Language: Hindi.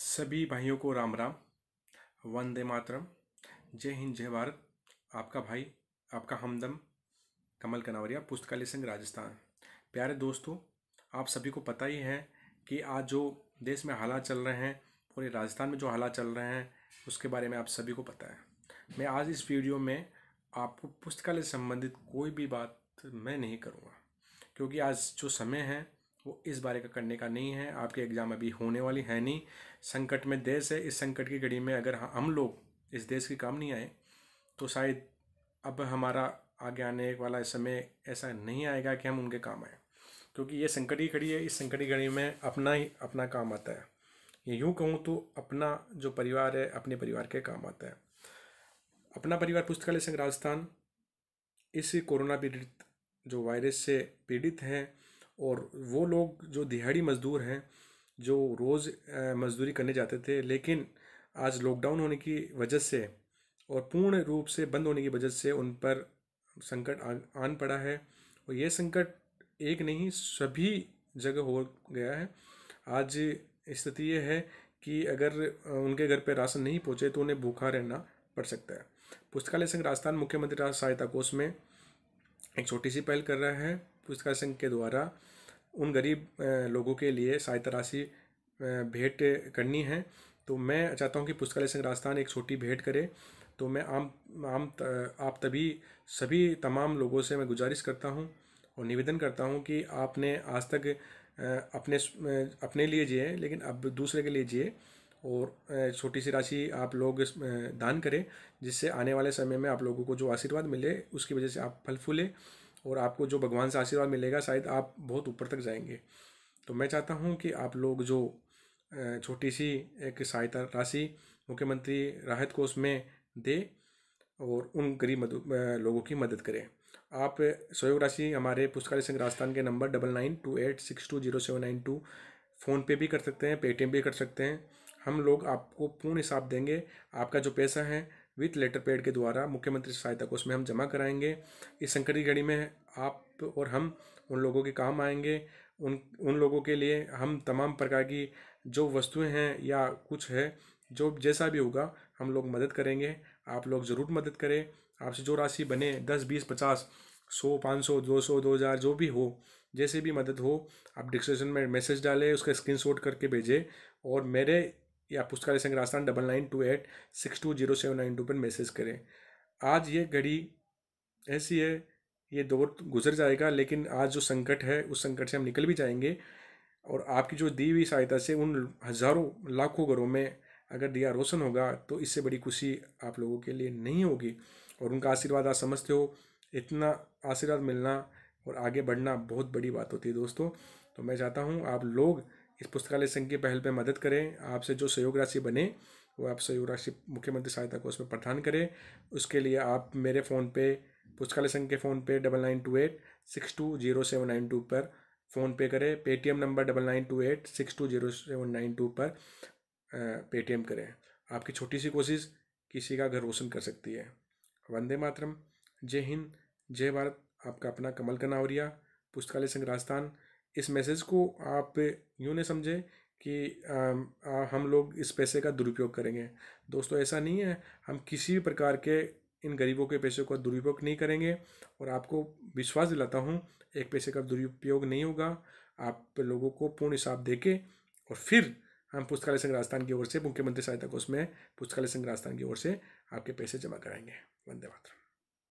सभी भाइयों को राम राम वंदे मातरम जय हिंद जय भारत आपका भाई आपका हमदम कमल कनावरिया पुस्तकालय संघ राजस्थान प्यारे दोस्तों आप सभी को पता ही है कि आज जो देश में हालात चल रहे हैं पूरे राजस्थान में जो हालात चल रहे हैं उसके बारे में आप सभी को पता है मैं आज इस वीडियो में आपको पुस्तकालय संबंधित कोई भी बात मैं नहीं करूँगा क्योंकि आज जो समय है वो इस बारे का करने का नहीं है आपके एग्ज़ाम अभी होने वाली है नहीं संकट में देश है इस संकट की घड़ी में अगर हम लोग इस देश के काम नहीं आए तो शायद अब हमारा आगे आने वाला समय ऐसा नहीं आएगा कि हम उनके काम आए क्योंकि ये संकट की घड़ी है इस संकट की घड़ी में अपना ही अपना काम आता है ये यूँ कहूँ तो अपना जो परिवार है अपने परिवार के काम आता है अपना परिवार पुस्तकालय संघ राजस्थान इस कोरोना पीड़ित जो वायरस से पीड़ित हैं और वो लोग जो दिहाड़ी मज़दूर हैं जो रोज़ मज़दूरी करने जाते थे लेकिन आज लॉकडाउन होने की वजह से और पूर्ण रूप से बंद होने की वजह से उन पर संकट आन पड़ा है और ये संकट एक नहीं सभी जगह हो गया है आज स्थिति ये है कि अगर उनके घर पर राशन नहीं पहुँचे तो उन्हें भूखा रहना पड़ सकता है पुस्तकालय संघ राजस्थान मुख्यमंत्री राज सहायता कोष में एक छोटी सी पहल कर रहा है पुरस्कार संघ के द्वारा उन गरीब लोगों के लिए सहायता राशि भेंट करनी है तो मैं चाहता हूँ कि पुस्तकालय संघ राजस्थान एक छोटी भेंट करे तो मैं आम आम त, आप तभी सभी तमाम लोगों से मैं गुजारिश करता हूँ और निवेदन करता हूँ कि आपने आज तक अपने अपने लिए जिए लेकिन अब दूसरे के लिए जिए और छोटी सी राशि आप लोग दान करें जिससे आने वाले समय में आप लोगों को जो आशीर्वाद मिले उसकी वजह से आप फल फूलें और आपको जो भगवान से आशीर्वाद मिलेगा शायद आप बहुत ऊपर तक जाएंगे तो मैं चाहता हूँ कि आप लोग जो छोटी सी एक सहायता राशि मुख्यमंत्री राहत कोष में दे और उन गरीब लोगों की मदद करें आप सहयोग राशि हमारे पुष्कारी संघ राजस्थान के number double nine two eight six two zero seven nine two phone पे भी कर सकते हैं पेटीएम भी कर सकते हैं हम लोग आपको पूर्ण हिसाब देंगे आपका जो पैसा है विथ लेटर पेड के द्वारा मुख्यमंत्री सहायता कोष में हम जमा कराएंगे इस संकट की घड़ी में आप और हम उन लोगों के काम आएंगे उन उन लोगों के लिए हम तमाम प्रकार की जो वस्तुएं हैं या कुछ है जो जैसा भी होगा हम लोग मदद करेंगे आप लोग ज़रूर मदद करें आपसे जो राशि बने दस बीस पचास सौ पाँच सौ दो सौ दो हज़ार जो भी हो जैसे भी मदद हो आप डिस्क्रिप्शन में मैसेज डालें उसका स्क्रीन करके भेजें और मेरे या पुस्तकालय संघ Rajasthan double nine two eight six two zero seven nine two पर मैसेज करें आज ये घड़ी ऐसी है ये दौर तो गुजर जाएगा लेकिन आज जो संकट है उस संकट से हम निकल भी जाएंगे और आपकी जो दी हुई सहायता से उन हज़ारों लाखों घरों में अगर दिया रोशन होगा तो इससे बड़ी खुशी आप लोगों के लिए नहीं होगी और उनका आशीर्वाद आप समझते हो इतना आशीर्वाद मिलना और आगे बढ़ना बहुत बड़ी बात होती है दोस्तों तो मैं चाहता हूँ आप लोग इस पुस्तकालय संघ की पहल में मदद करें आपसे जो सहयोग राशि बने वो आप सहयोग राशि मुख्यमंत्री सहायता कोष में प्रदान करें उसके लिए आप मेरे फ़ोन पे पुस्तकालय संघ के फ़ोन पे double nine two eight six two zero seven nine two पर फ़ोन पे करें Paytm number double nine two eight six two zero seven nine two पर पेटीएम करें आपकी छोटी सी कोशिश किसी का घर रोशन कर सकती है वंदे मातरम जय हिंद जय भारत आपका अपना कमल कनावरिया पुस्तकालय संघ राजस्थान इस मैसेज को आप यूँ नहीं समझें कि आ, आ, हम लोग इस पैसे का दुरुपयोग करेंगे दोस्तों ऐसा नहीं है हम किसी भी प्रकार के इन गरीबों के पैसे का दुरुपयोग नहीं करेंगे और आपको विश्वास दिलाता हूँ एक पैसे का दुरुपयोग नहीं होगा आप लोगों को पूर्ण हिसाब दे के और फिर हम पुस्तकालय संघ राजस्थान की ओर से मुख्यमंत्री सहायता कोष में पुस्तकालय संघ राजस्थान की ओर से आपके पैसे जमा कराएंगे वंदे मातरम